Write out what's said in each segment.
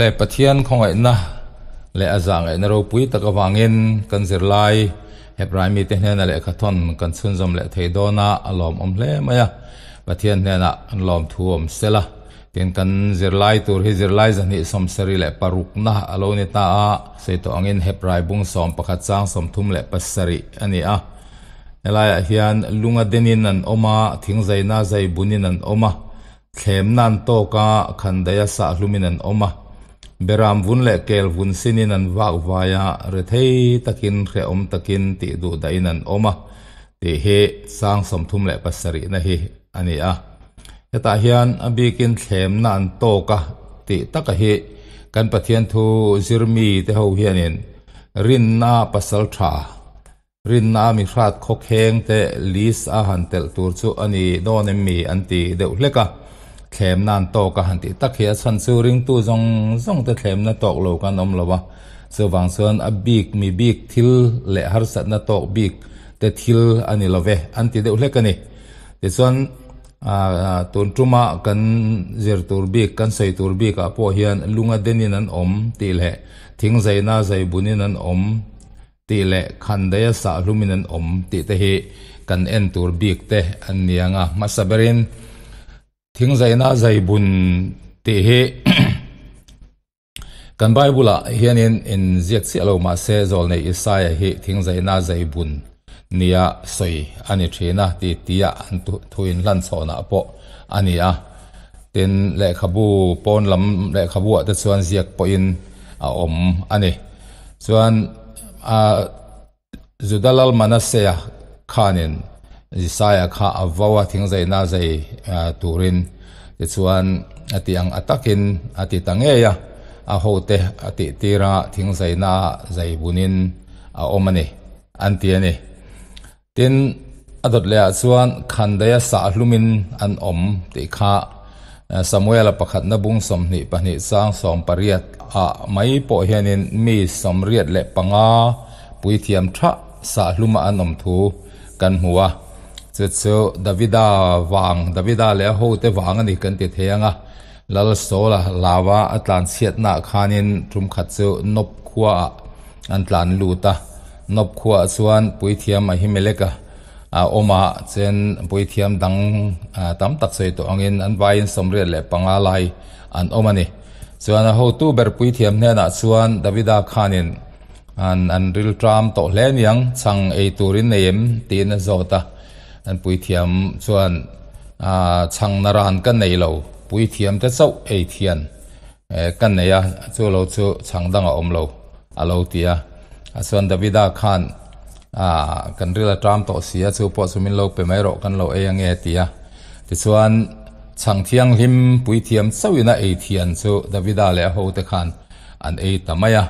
le pathian khong ai na le azang ai na ro pui tak awangin kan lai hebrai mi te hne na le khathon kan chun zom le theidona alom om hle maya pathian hne na an lom thu om sela tin kan zirlai tur hi zirlai zan hi som seri le paruk na alo ni ta a se to angin hebrai bung som pakhat chang som thum le pasari ani a elai hian lunga denin an oma thingzai na zai bunin an oma khlem nan to ka khandaya sa hlumin an oma บรามวุ่นเล็กเกลวุ่นสินินันว่ากวายาเรเทยตะกินเขอมตะกินติดูได้นันอมะตีเฮสังสมทุมเล็กปัสสรินะฮีอันนี้อ่ะยะตาเฮียนอบีกินเข็มนันโตกะติตะกะฮีกันปะเทียนทูจิรมีเทหูเฮียนินรินนาปัสสลชารินนามิราดคกเฮงเตลิสอาหันเตลตูรจูอันนี้โดนมีอันตีเดดเล็กอ่ะเข็มนานโตกหันติตัเขียชันซูริงตู้จงจงตะเข็มนาตกโลกันอมละวะเสวังเวนอบีกมีบีกทิลเละฮารสัตนั่าตกบีกแต่ทิลอันนี้ละเวอันที่เดือดเล็กกันนี่แต่ส่วนตุนทุมากันเจอตัวบีกกันใส่ตัวบีกอ่ะพอเฮียนลุงอเดนินั่นอมตีเละทิ้งใจนาใจบุญนั่นอมตีเละขันเดียสาลุมินั่นอมตีเตะกันเอ็นตัวบีกเตะอันนี้อ่ะมาสับเรน thing zai na zai bun te he kan bible hianin in ziak si alo ma se zol nei isaiah hi thing zai na zai bun nia soi ani thena ti tia an tu thuin lan chona po ania ten le khabu pon lam le khabu ta chuan ziak po in a om ani chuan a judalal manaseya khanin Isaiah kha avawa thingzai na zai turin ti chuan ati ang atakin ati tangeya a hote ati tira thingzai na zai bunin a omani anti ani tin adot le chuan khandaya sa hlumin an om ti kha samuel pakhat na bung som ni pani sang som pariat a mai po hianin mi som riat le panga puithiam tha sa hluma an om thu kan hmuwa จะเ่อดาวิดาวางดาวิดาแล้วโหเตวางอันนี้กันิตเทียงอ่ะแล้วโซล่ะลาวาอัตลันเซียนนาขานินทุมขัดเ่อนบขัวอันตลนลูตานบขัวส่วนปุยเทียมอหิเมเลกะอาอมาเจนปุยเทียมดังตามตักเสยตัวอันเงินอันไว้สมเรียลหละปังอาไลอันอมานี่ส่วนโหตู้เบอร์ปุยเทียมเนี่ยนะส่วนดาวิดาขานินอันอันริลทรามโตเลนยังสังเอตูรินเนมตีนโซตาอันปุยเทียมส่วนชังนารานกันในเราปุยเทียมจะเศร้าเอเทียนกันในอ่ะจู่เราจู่ชังดังอมเราอาเราเตียส่วนดาวิดาขานกันเรื่องตรามต่อเสียจู่ปอสุมินเราไปไม่รอกันเราเองเอเตียแต่ส่วนชังเทียงหิมปุยเทียมเศร้าอยู่นะเอเทียนจู่ดาวิดาแล้วเขาตะขานอันเอตามายะ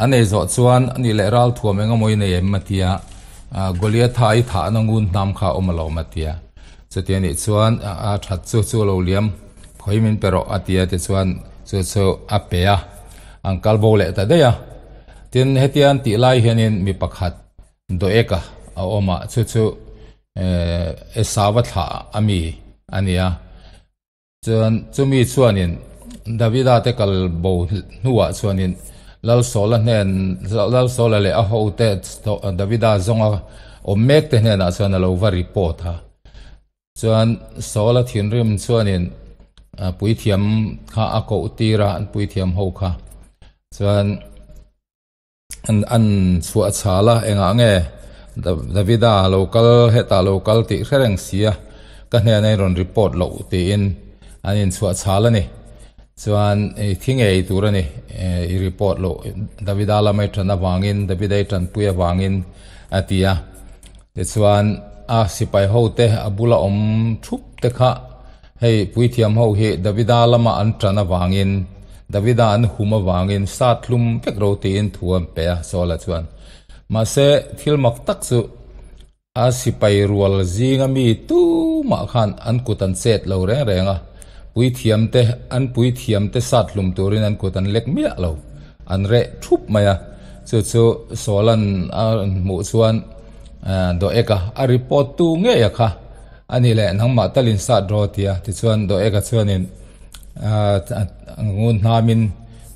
อันเอจอดส่วนอันนี้แหละเราถั่วแมงก็มวยในเอ็มมาเตียกเลียทายถานงูนนำข้าอมลอมาเตียสตียนิสวนอาชัดสู้สู้เราเลี้ยมคอยมินเปรออาเตียติสวนสู้สู้อาเปียอังกัลโบเลตเดียเทียนเฮตียนตีไลเฮนินมีปักหัดโดเอกะเอาอมาสู้สู้เอสาวัหาอามีอันนี้จนจุมี่วนินดาวิดาเตกัลโบนัวส่วนิน lâu số là nên lâu số là lệ à hậu tệ à, David à zong à ôm mèk thế nên à cho nên lâu vài report ha cho số là thiên rim cho nên à bùi thiểm khá à cậu tì ra bùi thiểm hậu khá cho nên an an suat sala enga nge davida local heta local ti khereng sia ka hne nei ron report lo ti in an in suat sala ni ส่วนทิ้งไอ้ตัวนี้รีพอร์ตโลดับิดาลามัยทรนนาวางินดับิดาทันพุยวางินอัติยาส่วนอาสิไปเฮาเตอบุลาอมทุบเตคะให้พุยที่มเฮาเฮดับิดาลามาอันทรนนาวางินดับิดาอันหูมาวางินสัตว์ลุมเป็กโรตีนทัวร์เปียสวัส่วนมาเสถิลมักตักสุอาสิไปรัวลจีงมีตู้มาขันอันกุตันเซตเราเรงเรงอ่ะ pui thiam te an pui thiam te sat lum turin an kut an lek mia lo an re thup maya chu chu solan a mu chuan do eka a report tu nge ya kha ani le nangma talin sa dro tia ti chuan do eka chuanin ngun namin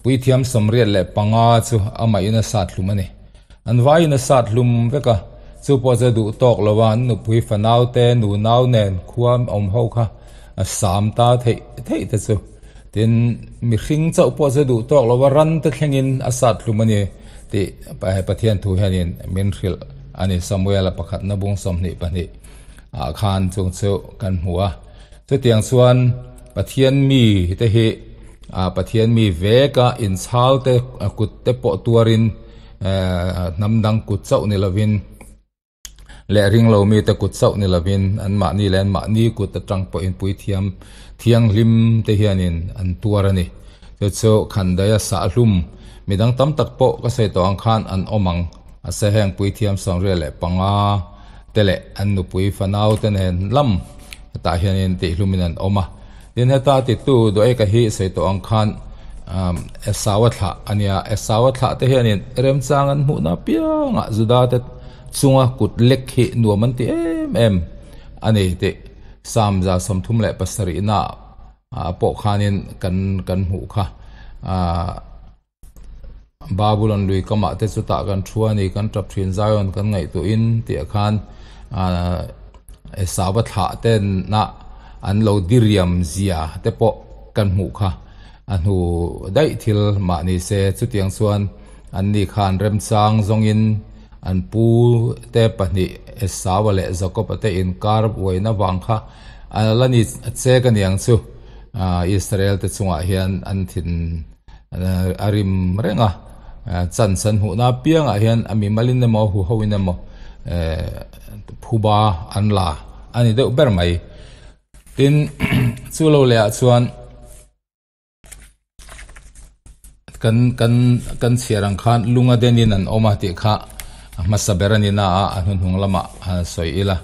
pui thiam somrial le panga chu ama ina sat lum ani an vai na sat lum veka chu po za du tok lawan nu pui fanau te nu nau nen khuam om ho kha a sam ta thei thei te chu tin mi khing chau po se du tok lo ran te thlengin a sat lu mani ti pa he pathian thu hianin min khil ani samuel a pakhat na bung som ni pani a khan chung chu kan hua chu tiang chuan pathian mi te hi a pathian mi ve ka in chal te kut te po tuarin namdang kut chau ni lovin และริงเรามีตะกุดเศสานี่ละเป็นอันมานี่และอันมานี่กุตะจังปอนปุยเทียมเทียงลิมเทียนินอันตัวรนี่เจะาซขันไดยสะลุมมีดังตัมตักโปก็ใส่ตัวอังคารอันอมังอาศัยแห่งปุยเทียมสองเรือแหละปังอาเตละอันนุปุยฟันเอาเตนเห็นลำตาเหยนเนติลุมินันอมะเดินเตาติดตู้โดยกะฮีใส่ตัวอังคารเอสาวัตละอันยาเอสาวัตละเตเหยนนเริ่มสร้างอันหุนาเยียงอ่ะจุดาเตซุงกุดเล็กหินัวมันตีเอ็มเอ็มอันนี้ตีสามจาสมทุมแหละปัสสรินาปอกขานินกันกันหูค่ะบาบุลันดุยก็มาเตสุตากันชวนี่กันจับทรินใจกันไงตัวอินเตียคันเอสาวบัตหาเต้นนะอันเราดิริยมเสียเตปอกกันหูค่ะอันหูได้ทิลมาในเซสุเตียงส่วนอันนี้คันเริ่มสร้างทรงอิน an pu te pahnih esawa leh zakopa te in karb weina vangkha an lani che ka niang chu israel te chungah hian an thin arim renga chan san ah hu na piangah hian ami malin nemaw hu hoin emaw phuba an la ani deuh ber mai tin chu lo leh ah chuan kan kan kan siarang khan lunga denin an oma ti kha masaberani na a anun hung lama an soi ila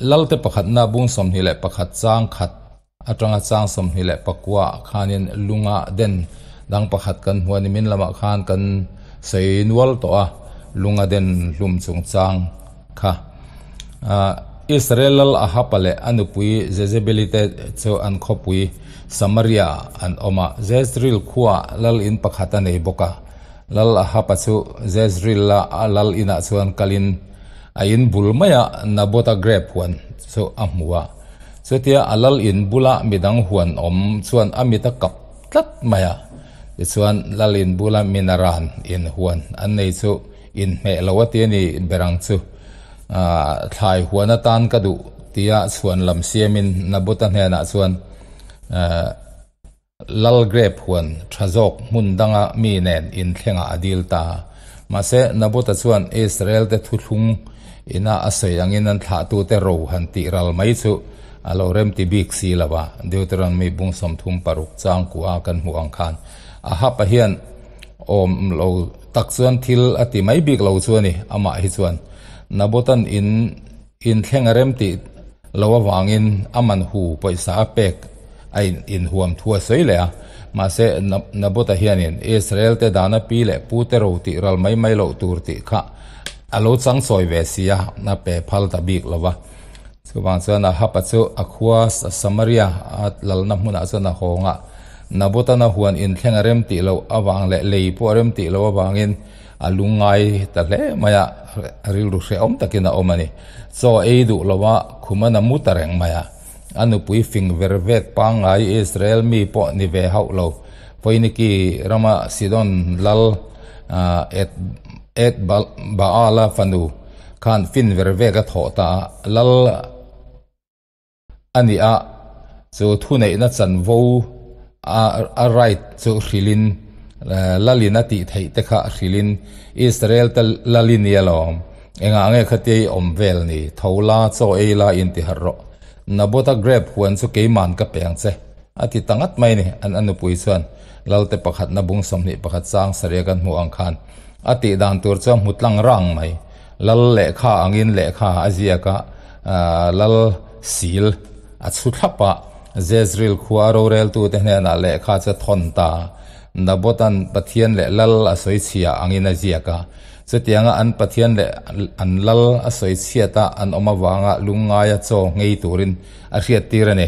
lalte pakhat na bung som hi le pakhat chang khat atanga chang som hi le pakwa khanin lunga den dang pakhat kan huani min lama khan kan sei nual to a lunga den lum chung chang kha israel al ahapale anupui jezebelite cho an khopui samaria an oma jezril khuwa lal in pakhata nei boka lal a hapa chu zezrilla lal ina chuan kalin ain bul maya nabota bota so huan so a hmua in bula midang huan om chuan amita kap tlat maya chuan lal in bula minaran in huan an nei chu in hme lo ati ni berang chu ah, thlai huana tan kadu tia chuan lam siamin na bota na chuan ah, ลลเกรพวนทรจกมุนดังะมีแนนอินเทงะอดีลตามาเซนบุตรส่วนอิสราเอลเตทุชุงอินาอสัยยังอินันทาตูเตโรหันติรัลไม่สุอโลเรมติบิกซีลาวะเดียวตรันมีบุงสมทุมปรุกจางกัวกันหัวงคันอาฮาปะเฮียนอมเราตักส่วนทิลอติไม่บิกเราส่วนนี่อมาฮิส่วนนบุตันอินอินเทงะเรมติเราว่างอินอมันหูไปสาเปก in in huam thua sei le a ma se na bota hianin israel te dana pi le pu te ro ti ral mai mai lo tur ti kha alo chang soi ve sia na pe phal ta bik lova chu wang chuan a hapa chu akhua samaria at lal na hmuna chuan a honga na ta na huan in thlenga rem ti lo awang le lei pu rem ti lo awangin alungai ta le maya ril ru se om takina omani so eidu lowa khumana mutareng maya อันุปุยฟิงเวรเวทปังไออิสราเอลมีปอนิเวฮาวโลไฟนิกีรามาซิดอนลัลเอตเอตบาอาลาฟานูขันฟินเวรเวกทอตาลัลอันนี้อ่ะสุทุนัยนัดสันวูอาระไรสุริลินลัลินาติไทยตคาริลินอิสราเอลตะลัลินเยลอมเอ็งอ่างเงี้ยขัดใอมเวลนี่ทาวลาโซเอลาอินทิฮาร์นบวาตักเรบฮวนสุเกมันก็เปียงเซอาทิตย์ตั้งต้ไม่เนี่ยอันอันนุปุยส่วนลาลเตปขัดนับบุงสมนิปขัดสร้างเสรียกันหัวอังคารอาทิตย์ดันตัวจะมุดลังร่างไหมลาลเลข้าอังอินเลข้าอาเซียกะลาลสีลอาสุดทัปะเจสริลขวารูเรลตัวเทเนนาเลข้าจะทนตานบวตันปะเทีเลลลาลสวยเชียอังอินอาเซียกะ chetianga an pathian le an lal a soi chiata an oma wanga lungaya chaw ngei turin a hriat tir ani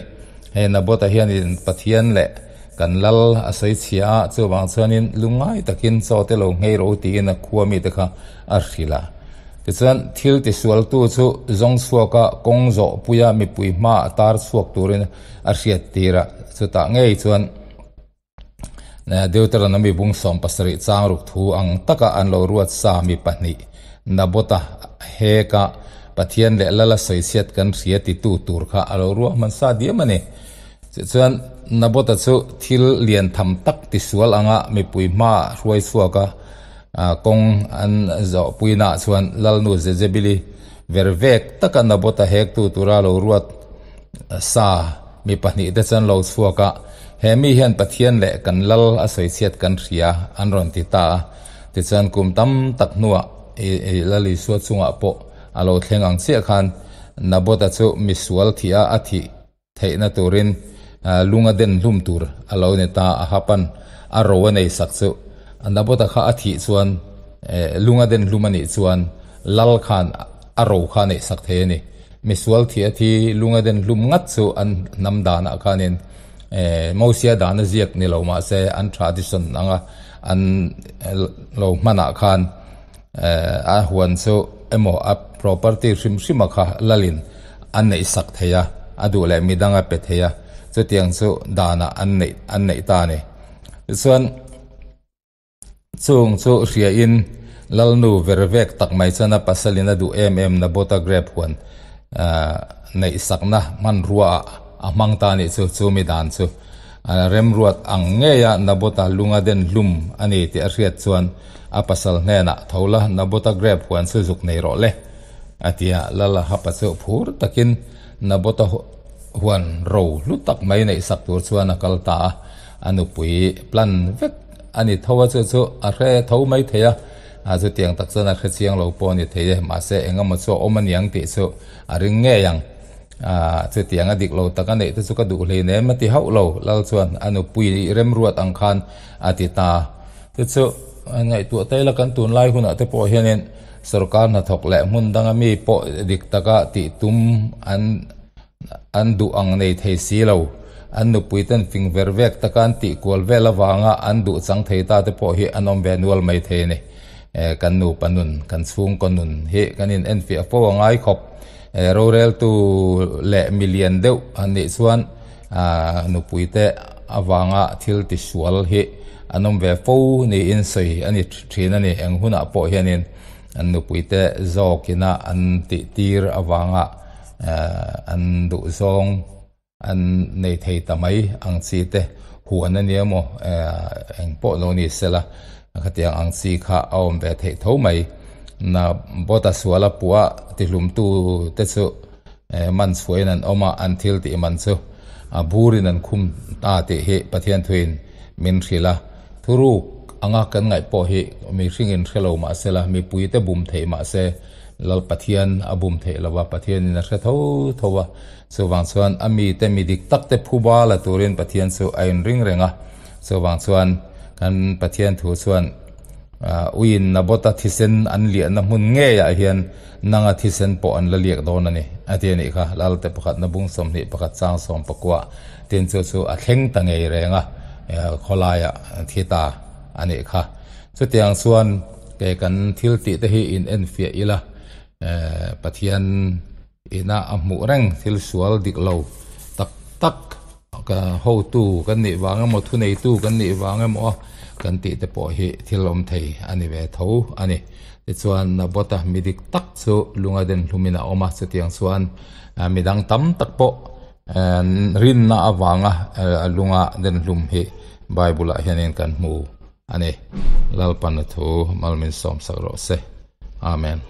he na bota hian in pathian le kan lal a soi chia chu wang chuanin lungai takin chaw te lo ngei ro ti in a khuami te kha a hrila ti chuan thil ti sual tu chu zong suaka kongzo puya mi pui ma tar suak turin a hriat tira chuta ngei chuan na deuter na mi bung som pasari chang ruk thu ang taka an lo ruat sa mi pani na bota he ka pathian le lala soi siat kan ria ti tu tur kha alo ru man sa dia mane chuan na bota chu thil lian tham tak ti sual anga mi pui ma ruai suwa ka kong an zo pui na chuan lal nu je je bili vervek taka na bota hek tu tura lo ruat sa mi pani de chan lo suwa ka เฮมีเห็นปะเทียนเล็กกันลลอาศัยเสียกันเสียอันรอนติตาติดจันกุ่มตั้มตักนัวเอเอลลิสวดสุงอาปุอาโลเทงอังเสียคันนับว่าตัมิสวลที่อาทิเทนตูรินลุงเดินลุมตูร์อาโลเนตาอาฮัปันอารวันในสักสุนับว่าตัข้าอาทิส่วนลุงเดินลุมันอีส่วนลลคันอารวันในสักเทนิมิสวลที่อาทิลุงเดินลุมงัดสุอันนำดานอาคานิน mo sia da na ziak ni lo ma se an tradition anga an lo mana khan a huan so emo a property rim rim kha lalin an nei sak theya adu le midanga pe theya chu tiang chu dana an nei an nei ta ne chuan chung chu ria in lalnu vervek tak mai chana pasalina du mm na bota grab huan nei sakna man ruwa อามังตานิสุสุมิดานสุอัเริ่มรวดอังเงียนับบตรลุงอเดนลุมอันนี้ที่เรียกส่วนอาปัสสลเนนักทั่วละนับบตรเกรบควรสืบสุขในโรเลอติยาลาลาฮับปัสสุผูรตะกินนับบตรฮวนโรลุตักไม่ในสักตัวส่วนนักลตาอันุปุยพลันววกอันนี้ทั่วสุสุอะไรทั่วไม่เทียอาจจะเตียงตักเสนาขึ้เสียงเราปนิเทียมาเสียงงั้มันส่วนอมันยังติดสุอะไรเงี้ยยังเสตียงอดิกเราตะกันเนตสุกดูเลยเนี่ยมันที่เขาเราเราส่วนอนุปุยเริ่มรวดอังคารอาทิตาที่สุอันไงตัวเตละกันตุนไล่หุ่นอ่ะที่พอเห็นเนี่ยสรการถกแหละมุนดังมีปอดิกตะกะติตุมอันอันดูอังในเทสีเราอันนุปุยตันฟิงเวรเวกตะกันติกวลเวลวางะอันดูสังเทตาที่พอเห็นอันอมเวนวลไม่เทเนี่ยกันนูปนุนกันสูงกันนุนเฮกันนินเอ็นฟีอฟอวางไอคบ rural eh, tu le million deuh ani chuan nupui te awanga thil ti sual hi anum ve fo ni in sei ani thin ani eng huna ah po hianin an nupui te zokina an ti tir awanga an du zong an nei thei tamai ang chi te huan ani emo eh, eng po lo ni sela khatia ang chi kha awm ve thei tho mai na bota suala pua ti hlum tu te chu man suai nan oma an thil ti man chu a burin an khum ta te he pathian thuin min rila thuru anga kan ngai po he mi ringin relo ma sela mi pui te bum thei ma se lal pathian abum thei lawa pathian in re tho thowa chuwang chuan ami te mi dik tak te phuba la turin pathian chu ain ring renga chuwang chuan kan pathian thu chuan อุยนบตทิเซนอันเลียนนมุนเงยเหียนนางทิเซนปอันเลียกโดนนี่อธิเนี่ยค่ะลาลเตปขัดนบุงสมนิปขัดจางสมปกวะเตียนเจ้สูอัคเงตังเอรงอ่ะขลายอะทิตาอันนี้ค่ะสุดที่อังส่วนเกกันทิลติเตหิอินเอ็นเฟียอีละเอ่อปัเทียนอินาอัมมุเร่งทิลสวลดิกโลตักตักกันเฮตู้กันนี่วางมทุนในตู้กันนี่วางมอกันติดแต่ปอเหที่ลมไทยอันนี้เวทเอาอันนี้แต่ส่วนนบตะมีดิกตักสุลุงอเดนลุมินาออมาสุดยังส่วนมีดังตั้มตักปอรินน่าวางะลุงอเดินลุมเหไบบุละเฮนินกันมูอันนี้ลลปันทุมัลมินสอมสักรอเซอเมน